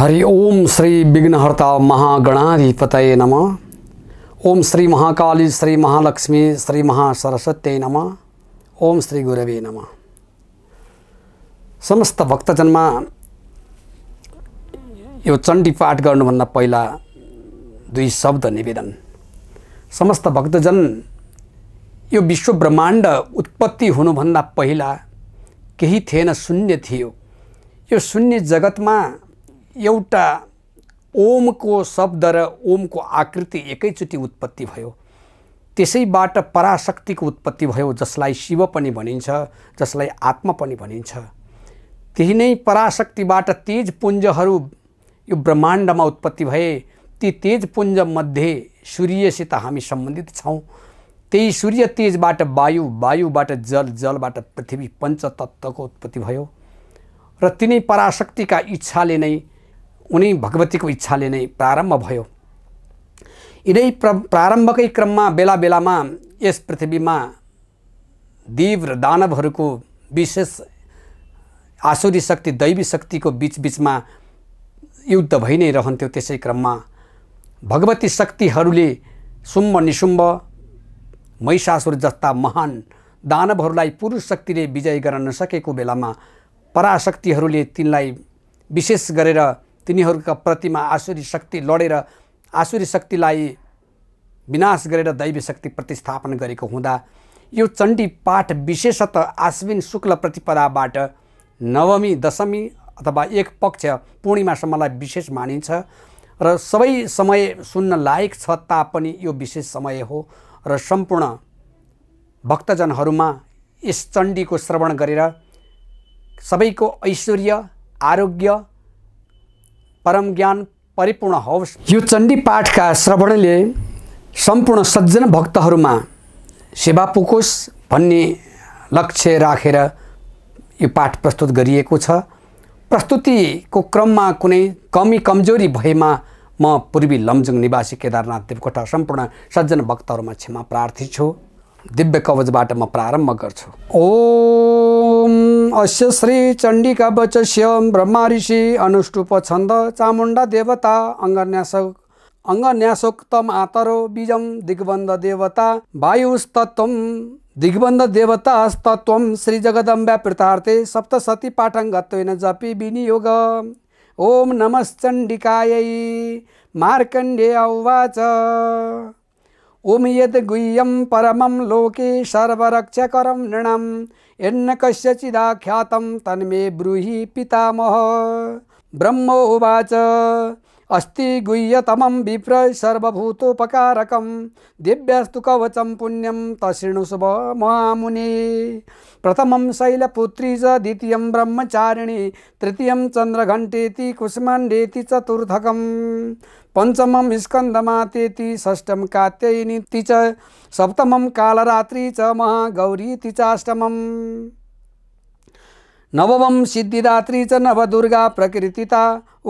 हरि ओम श्री विघ्नहर्ता महागणाधिपतये नम ओम श्री महाकाली श्री महालक्ष्मी श्री महासरस्वत्यै नम ओम श्री गुरवे नम समस्त भक्तजनमा यो चण्डी पाठ गर्नुभन्दा पहिला दुई शब्द निवेदन समस्त भक्तजन यो विश्व ब्रह्माण्ड उत्पत्ति हुनुभन्दा पहिला केही थिएन शून्य थियो यो शून्य जगतमा एउटा ओमको शब्द र ओमको आकृति एकैचोटि उत्पत्ति भयो त्यसैबाट पराशक्तिको उत्पत्ति भयो जसलाई शिव पनि भनिन्छ जसलाई आत्मा पनि भनिन्छ त्यही नै पराशक्तिबाट तेज पुञ्जहरू यो ब्रह्माण्डमा उत्पत्ति भए ती तेज पुञ्जमध्ये सूर्यसित हामी सम्बन्धित छौँ त्यही सूर्य तेजबाट वायु वायुबाट जल जलबाट पृथ्वी पञ्चतत्त्वको उत्पत्ति भयो र तिनै पराशक्तिका इच्छाले नै उनी भगवतीको इच्छाले नै प्रारम्भ भयो यिनै प्र प्रारम्भकै क्रममा बेला बेलामा यस पृथ्वीमा दीव र दानवहरूको विशेष आसुरी शक्ति दैवी शक्तिको बिचबिचमा युद्ध भइ नै रहन्थ्यो त्यसै क्रममा भगवती शक्तिहरूले सुम्ब निशुम्भ महिषासुर जस्ता महान दानवहरूलाई पुरुष शक्तिले विजय गर्न नसकेको बेलामा पराशक्तिहरूले तिनलाई विशेष गरेर तिनीहरूका प्रतिमा आसुरी शक्ति लडेर आसुरी शक्तिलाई विनाश गरेर दैवी शक्ति प्रतिस्थापन गरेको हुँदा यो चण्डी पाठ विशेषतः आश्विन शुक्ल प्रतिपदाबाट नवमी दशमी अथवा एक पक्ष पूर्णिमासम्मलाई विशेष मानिन्छ र सबै समय सुन्न लायक छ तापनि यो विशेष समय हो र सम्पूर्ण भक्तजनहरूमा यस चण्डीको श्रवण गरेर सबैको ऐश्वर्य आरोग्य परम ज्ञान परिपूर्ण होस् यो चण्डी पाठका श्रवणले सम्पूर्ण सज्जन भक्तहरूमा सेवा पुगोस् भन्ने लक्ष्य राखेर रा यो पाठ प्रस्तुत गरिएको छ प्रस्तुतिको क्रममा कुनै कमी कमजोरी भएमा म पूर्वी लमजुङ निवासी केदारनाथ देवकोटा सम्पूर्ण सज्जन भक्तहरूमा क्षमा प्रार्थी छु दिव्य कवचबाट म प्रारम्भ गर्छु ओ अस्य श्री चण्डिका वचस्य ब्रह्मा ऋषि अनुष्टुप छन्द चामुण्डा देवता अङ्गन्यासक अङ्गन्यासोक्तम आतरो बिजम दिग्बन्ध देवता वायुस्तत्वम दिग्बन्ध देवतास्तत्वम श्री जगदम्बा प्रतार्थे सप्त पाठङ्गत्वेन जपी विनियोग ओम नमश्चण्डिकायै मार्कण्डे उवाच उमियद गुह्यम परमं लोके सर्वरक्षकरं नृणं यन्न कस्यचिदाख्यातं तन्मे ब्रूहि पितामह ब्रह्म उवाच अस्ति गुह्यतम विप्र सर्वभूतोपकारकं दिव्यस्तु कवचं पुण्यम तशृणु शुभ महामुने प्रथम शैलपुत्री च द्वितीयं ब्रह्मचारिणी तृतीय चन्द्रघण्टेति कुष्माण्डेति चतुर्थक पंचम स्कन्दमातेति षष्ठं कात्यायिनीति च सप्तमं कालरात्रि च महागौरी चाष्टम नवमं सिद्धिदात्री च नवदुर्गा प्रकृतिता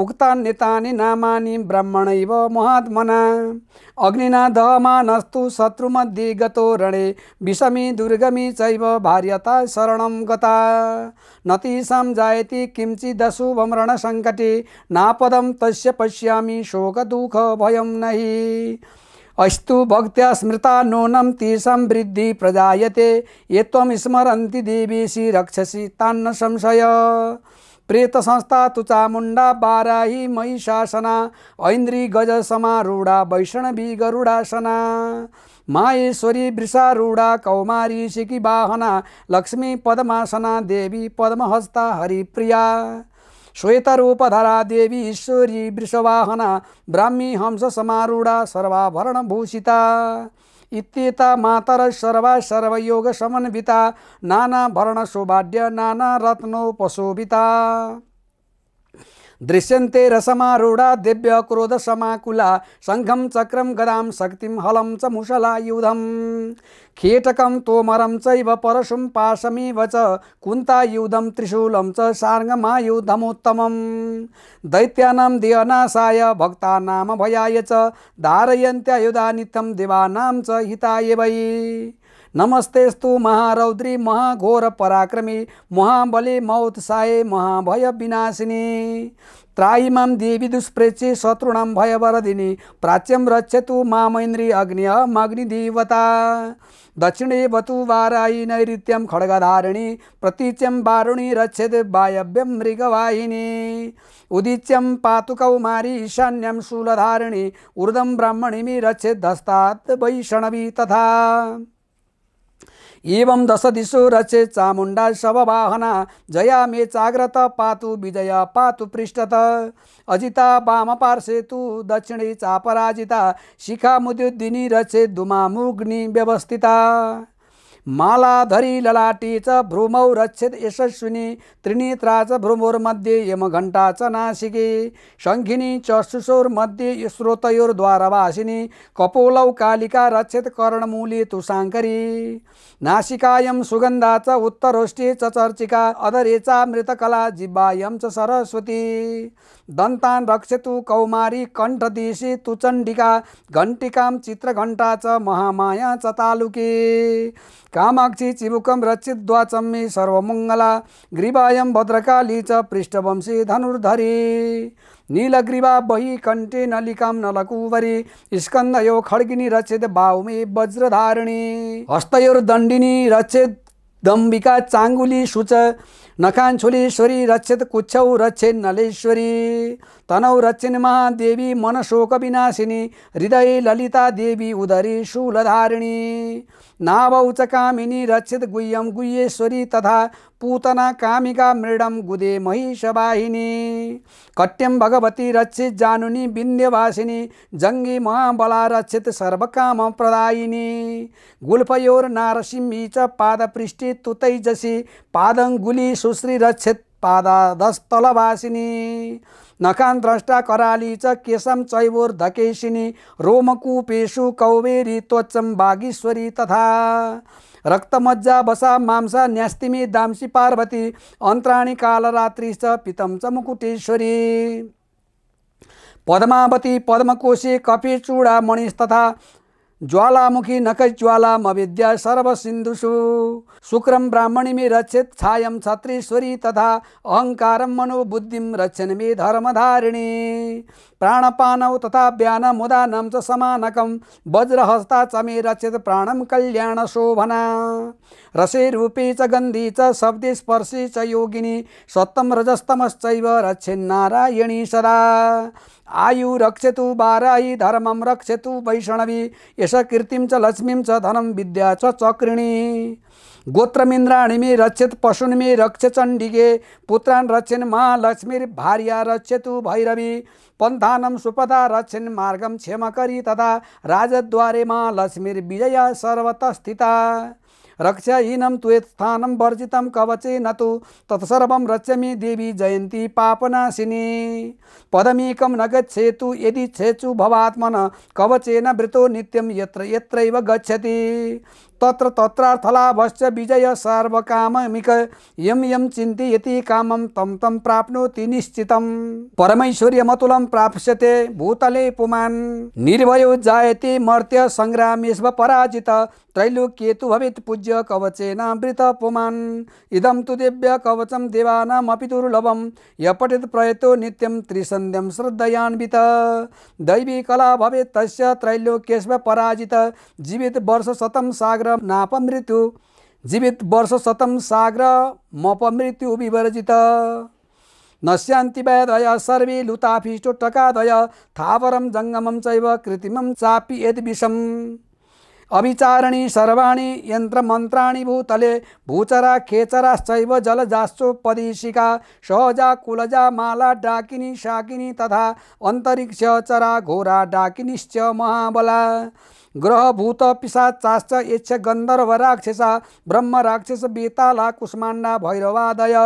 उक्तान्यतानि नामानि ब्रह्मणैव महात्मना अग्निना दहमानस्तु शत्रुमध्ये गतो रणे विषमी दुर्गमी चैव भार्यता शरणं गता नतिसां जायति किञ्चिदशुभं रणसङ्कटे नापदं तस्य पश्यामि शोकदुःखभयं नहि अस्तु भक्त्या स्मृता नूनं ती समृद्धि प्रजायते ये त्वं स्मरन्ति देवीसि रक्षसि तान्न संशय प्रेत संस्था तुचा मुण्डा बाराही शासना ऐन्द्री गज समारूढा वैष्णवी गरुडासना माहेश्वरी वृषारूढा कौमारी सिकी बाहना लक्ष्मी पद्मासना देवी पद्महस्ता हरिप्रिया श्वेतरूपधरा देवी ईश्वरी वृषवाहना ब्राह्मी हंस समारूढा सर्वाभरणभूषिता इत्येता मातर सर्वा सर्वयोग समन्विता नाना वर्णशोभाढ्य नाना रत्नोपशोभिता दृश्यन्ते रसमारूढा दिव्य क्रोध समाकुला शङ्खं चक्रं गदां शक्तिं हलं च मुषलायुधं खेटकं तोमरं चैव परशुं पाशमेव च कुन्तायुधं त्रिशूलं च सार्ङ्गमायुधमुत्तमं दैत्यानां दियनाशाय भयाय च च हिताय वै नमस्तेस्तु महारौद्री महाघोर पराक्रमी महाबली मौत्साहे महाभय विनाशिनी त्राईमाम देवी दुष्प्रेची शत्रुणाम भयवरदिनी प्राच्यम रक्षतु मामैन्द्री अग्निय मग्निदेवता दक्षिणे वतु वारायी नैत्य खड़गधारिणी प्रतीच्यम वारुणी रक्षेद वायव्यम मृगवाहिनी उदीच्यम पातु कौमारी ईशान्यम शूलधारिणी ऊर्धम ब्राह्मणिमी रक्षेद दस्तात् वैष्णवी तथा एवं दिशो रचे शव शववाहना जया मे चाग्रत पातु विजया पातु पृष्ठत अजिता वामपार्श्वे तु दक्षिणे चापराजिता मुद्युद्दिनी रचे दुमामुग्नि व्यवस्थिता मालाधरी ललाटी च भ्रुमौ रक्षित यशस्विनी त्रिनेत्रा च भ्रुमोर्मध्ये यमघण्टा च नासिके शङ्खिनी च सुशोर्मध्ये श्रोतयोर्द्वारवासिनी कपोलौ कालिका रक्षित कर्णमूली तुषाङ्करी नासिकायं सुगन्धा च उत्तरोष्ठी च चर्चिका अधरे च मृतकला जिब्बायं च सरस्वती दन्तान् रक्षतु कौमारी कण्ठदिशी तुचण्डिका घण्टिकां चित्रघण्टा च महामाया च तालुकी कामाक्षी चिबुकम रचित द्वाचम्मी सर्वमङ्गला ग्रीवायम भद्रकाली च पृष्ठवंशी धनुर्धरी नीलग्रीवा बहि कण्ठे नलिका नलकुवरी स्कन्दयो खड्गिनी रचित बाहुमे वज्रधारिणी हस्तयोर्दण्डिनी रचित दम्बिका चाङ्गुली सुच स्वरी रक्षित कुच्छौ रक्षित नलेश्वरी तनौ रक्षिण महादेवी मनशोक विनाशिनी हृदय ललिता देवी उदरी शूलधारिणी नाभौ च कामिनी रक्षित गुह्यम गुह्येश्वरी तथा पूतना कामिका मृडम गुदे महिषवाहिनी कट्यम भगवती रक्षित जानुनी विन्ध्यवासिनी जङ्गी महाबला रक्षित सर्वकाम प्रदायिनी गुल्फयोर नारसिम्ही च पादपृष्टि तुतैजसी पादङ्गुली सुश्री रक्षित पादादस्तलवासिनी नखान्द्रष्टा कराली च केशम रोमकु रोमकुपेशु कौबेरी त्वचम बागीश्वरी तथा रक्तमज्जा बसा मांसा न्यास्तिमी दाम्सी पार्वती अन्त्राणी कालरात्रि च पितम च मुकुटेश्वरी पद्मावती पद्मकोशी कपिचुडा मणिष तथा ज्वालामुखी नखज्वालाम अविद्या सर्वसिन्धुषु शुक्रम मे रक्षित छायम छत्रेश्वरी तथा अहङ्कारम मनोबुद्धिं रक्षण मे धर्मधारिणी प्राणपानौ तथा मुदा च समानकं वज्रहस्ता च मे रक्षित प्राणं रसे रसेरूपी च गन्धी च शब्दे स्पर्शी च योगिनी सत्तम रजस्तमश्चैव रक्षिन्नारायणी सदा आयु रक्षतु बारायि धर्मं रक्षतु वैष्णवी एष कीर्तिम च लक्ष्मीम धनम विद्या चक्रिणी गोत्रमिन्द्राणि मे पशुनिमी रक्ष चण्डिगे रक्ष चण्डिके पुत्रान् भार्या रक्षतु भैरवी पन्थानम सुपदा रक्षन् मार्गम क्षेमकरी तथा राजद्वारे सर्वत स्थिता रक्षाहीनं त्वेत् स्थानं वर्जितं कवचे न तु तत्सर्वं रक्षमि देवी जयंती पापनाशिनी पदमेकं न गच्छेतु यदि छेचु भवात्मन कवचेन वृतो नित्यं यत्र यत्रैव गच्छति तत्र तत्रार्थलाभश्च विजय सर्वकाममिक यम यम यति कामं तं तं प्राप्नोति निश्चितं परमैश्वर्यमतुलं प्राप्स्यते भूतले पुमान् निर्भयो जायते मर्त्य सङ्ग्रामेश्व पराजित त्रैलोक्येतु भवित पूज्य कवचेनामृत पुमान् इदं तु दिव्य कवचं देवानामपि दुर्लभं यपठित प्रयतो नित्यं त्रिसन्ध्यं श्रद्धयान्वित दैवी कला भवेत् तस्य त्रैलोक्येष्व पराजित जीवित वर्ष शतं सागर सागर नापमृत्यु जीवित वर्ष शतम सागर मृत्यु विवर्जित नश्यान्ति वयदय सर्वे लुताफिष्टो थावरम जङ्गमम चैव कृत्रिम चापि यदि विषम अविचारणी सर्वाणि यन्त्रमन्त्राणि भूतले भूचरा खेचराश्चैव जलजाश्चोपदेशिका सहजा कुलजा माला डाकिनी शाकिनी तथा अन्तरिक्ष चरा घोरा डाकिनीश्च महाबला ग्रह भूत पिसा चाश्च यक्ष गन्धर्व राक्षस ब्रह्म राक्षस बेताला कुष्माण्डा भैरवादय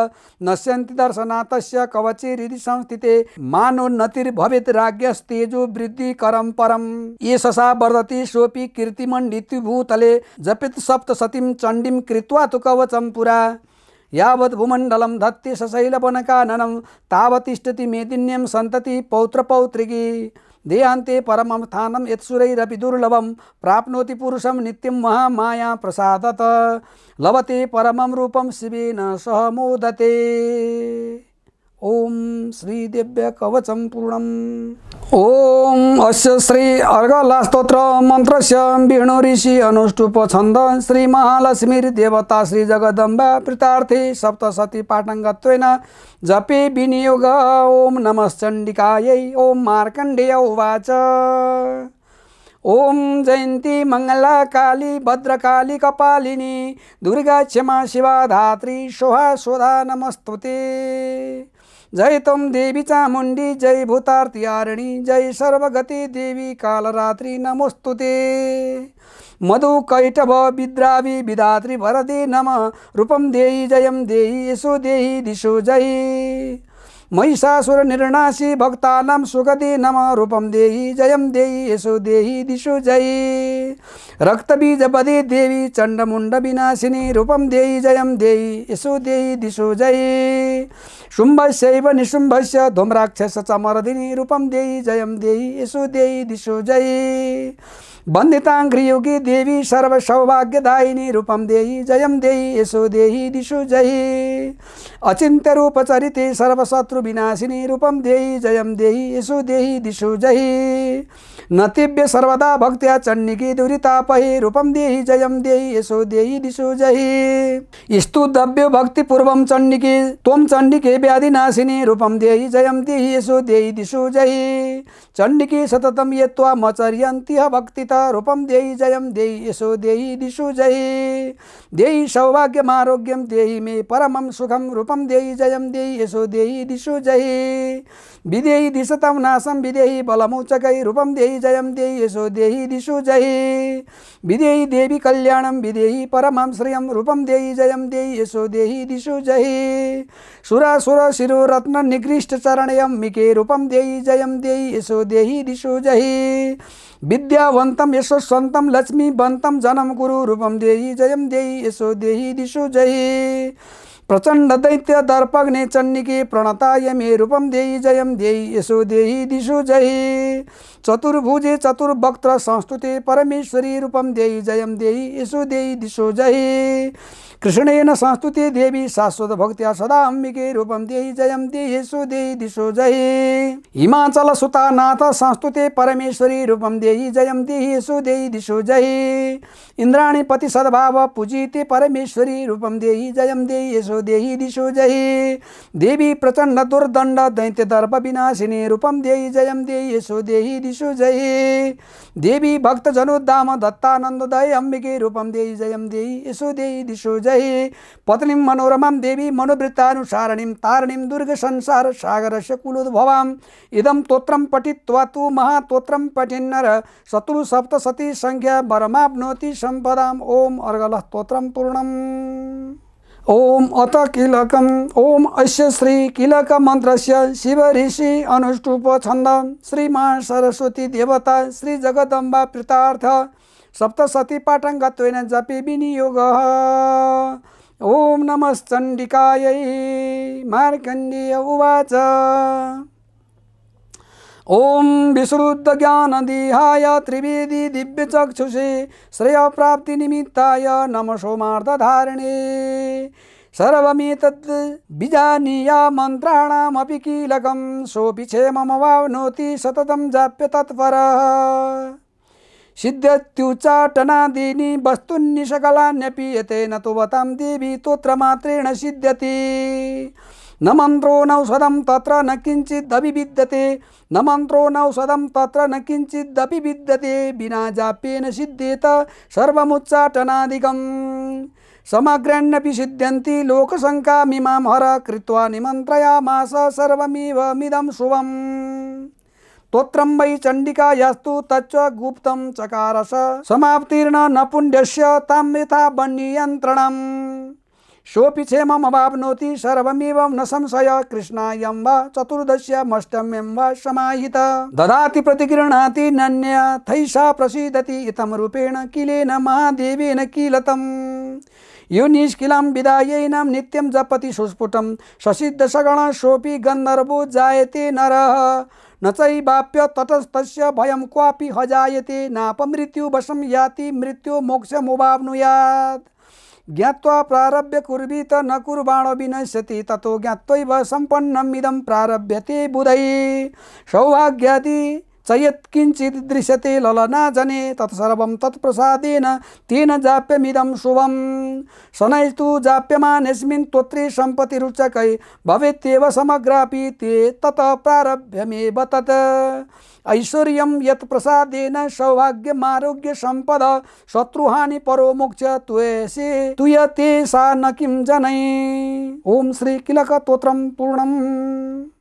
नश्यन्ति दर्शना तस्य कवचे हृदि संस्थिते मानोन्नतिर्भवेत् राज्ञस्तेजो वृद्धि करम परम ये ससा वर्धते सोपि कीर्तिमण्डितिभूतले जपित सप्तशतीं चण्डीं कृत्वा तु कवचं पुरा यावत् भूमण्डलं धत्ते सशैलवनकाननं तावतिष्ठति मेदिन्यं सन्तति पौत्रपौत्रिकी देहान्ते परमं स्थानं यत्सुरैरपि दुर्लभं प्राप्नोति पुरुषं नित्यं महामाया प्रसादत लभते परमं रूपं शिवेन सह मोदते ओम श्री दिव्य कवचम पूर्णम ओम अस्य श्री स्तोत्र मन्त्रस्य ऋषि अनुष्टुप छन्द श्री जगदम्बा प्रीतार्थे सप्तशती पाटङ्गत्वेन जपे विनियोग ओम नमश्चण्डिकायै ओम मार्कण्डेय उवाच ओम जयन्ती मङ्गला काली भद्रकाली कपालिनी दुर्गा क्षमा शिवा धात्री शोभा शोधा नमस्तुते जय तुम देवी चामुंडी जय भूतार्तिहारिणी जय सर्वगति देवी कालरात्रि नमोस्तुते मधु कैटभ विद्रावि विधात्री भरदे नम रूपम देयी जयम देयी यशो देयी दिशो जयी महिषासुर निर्णासी भक्तानाम सुगदे नम रूपम देही जयम देही यसो देही दिशो जय रक्तबीज बदे देवी चण्डमुण्ड विनाशिनी रूपम देही जयम देही यसो देही दिशो जयी शुम्भस्यैव निशुम्भस्य धूम्राक्षस चमरदिनी रूपम देही जयम देही यसो देही दिशो जय वन्दितां घ्रियोगी देवी सर्वसौभाग्यदायिनी रूपम देही जयम देही यसो देही दिशो जय अचिन्त्य रूपचरिते सर्वसत् शत्रुविनाशिनी रूपम देहि जयम देहि यशो देहि दिशो जहि न तिभ्य सर्वदा भक्त्या चण्डिकी दुरीतापहि रूपम देहि जयम देहि यशो देहि दिशो जहि स्तुतव्य भक्ति पूर्वम चण्डिकी त्वं चण्डिके व्याधिनाशिनी रूपम देहि जयम देहि यशो देहि दिशो जहि चण्डिकी सततम ये त्वामचर्यन्ति भक्तिता भक्ति रूपम देहि जयम देहि यशो देहि दिशो जहि देहि सौभाग्यमारोग्यम देहि मे परमं सुखम रूपम देहि जयम देहि यशो देहि दिशो दिशु जयी दिशतम नाशम विदेही बलमौचकई रूपम देही जयम देही यशो देही दिशु जयी विदेही देवी कल्याणम विदेही परम श्रियम रूपम देही जयम देही यशो देही दिशु जयी सुरा सुर शिरो रत्न निकृष्ट चरणयम मिके रूपम देही जयम देही यशो देही दिशु जयी विद्यावंतम यशस्वंतम लक्ष्मी बंतम जनम गुरु रूपम देही जयम देही यशो देही दिशु जयी प्रचण्ड दैत्य दर्पग्ने चण्डिके प्रणताय मे रूपम देयी जयम देयी यसो देयी दिशु जयी चतुर्भुजे चतुर्वक्त्र संस्तुते परमेश्वरी रूपम देयी जयम देयी यसो देयी दिशो जय कृष्णेन संस्तुते देवी शाश्वत भक्त्या सदा अम्बिके रूपम देयी जयम देयी यसो दिशो जय हिमाचल सुता नाथ संस्तुते परमेश्वरी रूपम देयी जयम देयी यसो दिशो जय इन्द्राणी पति सद्भाव पूजिते परमेश्वरी रूपम देयी जयम देयी यसो देही दिशो जही देवी प्रचण्ड दुर्दण्ड दैत्य दर्प विनाशिनी रूपम देही जयम देही यसो देही दिशो जही देवी भक्त जनुदाम दय अम्बिके रूपम देही जयम देही यसो देही दिशो जही पत्नी मनोरमा देवी मनोवृत्तानुसारणी तारणी दुर्ग संसार से कुलोद्भवाम इदं तोत्रम पठित्वा तु महातोत्रं पठिन्नर सतु सती सङ्ख्या वरमाप्नोति सम्पदाम ओम अर्गल तोत्रम पूर्णम ओम अत किलकम ओम ऐश्य श्री किलक मन्त्रस्य शिव ऋषि अनुष्टुप छन्द श्रीमा सरस्वती देवता श्री जगदम्बा प्रितार्थ सप्तशती पाटङ्गत्वेन जपे विनियोग ॐ नमश्चण्डिकायै मार्कण्डीय उवाच ओम विश्रुद्ध ज्ञानदेहाय त्रिवेदी दिव्यचक्षुषे श्रेयप्राप्तिनिमित्ताय नमसोमार्धधारिणे सर्वमेतद् बीजानीया मन्त्राणामपि कीलकं सोऽपि क्षेममवाप्नोति सततं जाप्य तत्परः सिद्ध्यत्युच्चाटनादीनि वस्तूनि सकलान्यपीयते न तु वतां देवी तोत्रमात्रेण सिद्ध्यति न मंत्रो नौषधम तत्र न किंचिदपि न मंत्रो नौषधम तत्र न किंचिदपि विद्यते बिना जाप्येन सिद्धेत सर्वमुच्चाटनादिकं समग्रण्यपि सिद्ध्यन्ति लोकशङ्कामिमां हर कृत्वा निमन्त्रयामास सर्वमिवमिदं शुभम् तोत्रं वै चण्डिका यस्तु तच्च गुप्तं चकारस समाप्तीर्ण न पुण्ड्यस्य तां यथा वह्नियन्त्रणम् सोऽपिक्षेमम् अवाप्नोति सर्वमेवं न संशय कृष्णायं वा चतुर्दश्यामष्टम्यं वा समाहित ददाति प्रतिगृह्णाति नन्या थैषा प्रसीदति इतं रूपेण किलेन महादेवेन किलतम् यो निष्किलां विदायैनां नित्यं जपति सुस्फुटं ससिद्धसगण सोऽपि गन्धर्वो जायते नरः न चैवाप्य ततस्तस्य भयं क्वापि हजायते नापमृत्युवशं याति मृत्युमोक्षमुवाप्नुयात् ज्ञावा प्रारभ्य कुर्वीत न कुर्बाण विनश्यति ततो ज्ञात्व संपन्नमिदं प्रारभ्यते बुधै सौभाग्यादि च यत्किञ्चित् दृश्यते ललनाजने तत्सर्वं तत्प्रसादेन तेन जाप्यमिदं शुभं शनैस्तु जाप्यमानेऽस्मिन् त्वत्रे सम्पत्तिरुचकै भवेत्येव समग्रापि ते तत प्रारभ्यमेव तत् ऐश्वर्यं यत् प्रसादेन सौभाग्यमारोग्यसम्पद शत्रुहानि परो मोक्ष त्वेसे तुयते सा न किं जनै ॐ श्रीकिलकतोत्रं पूर्णम्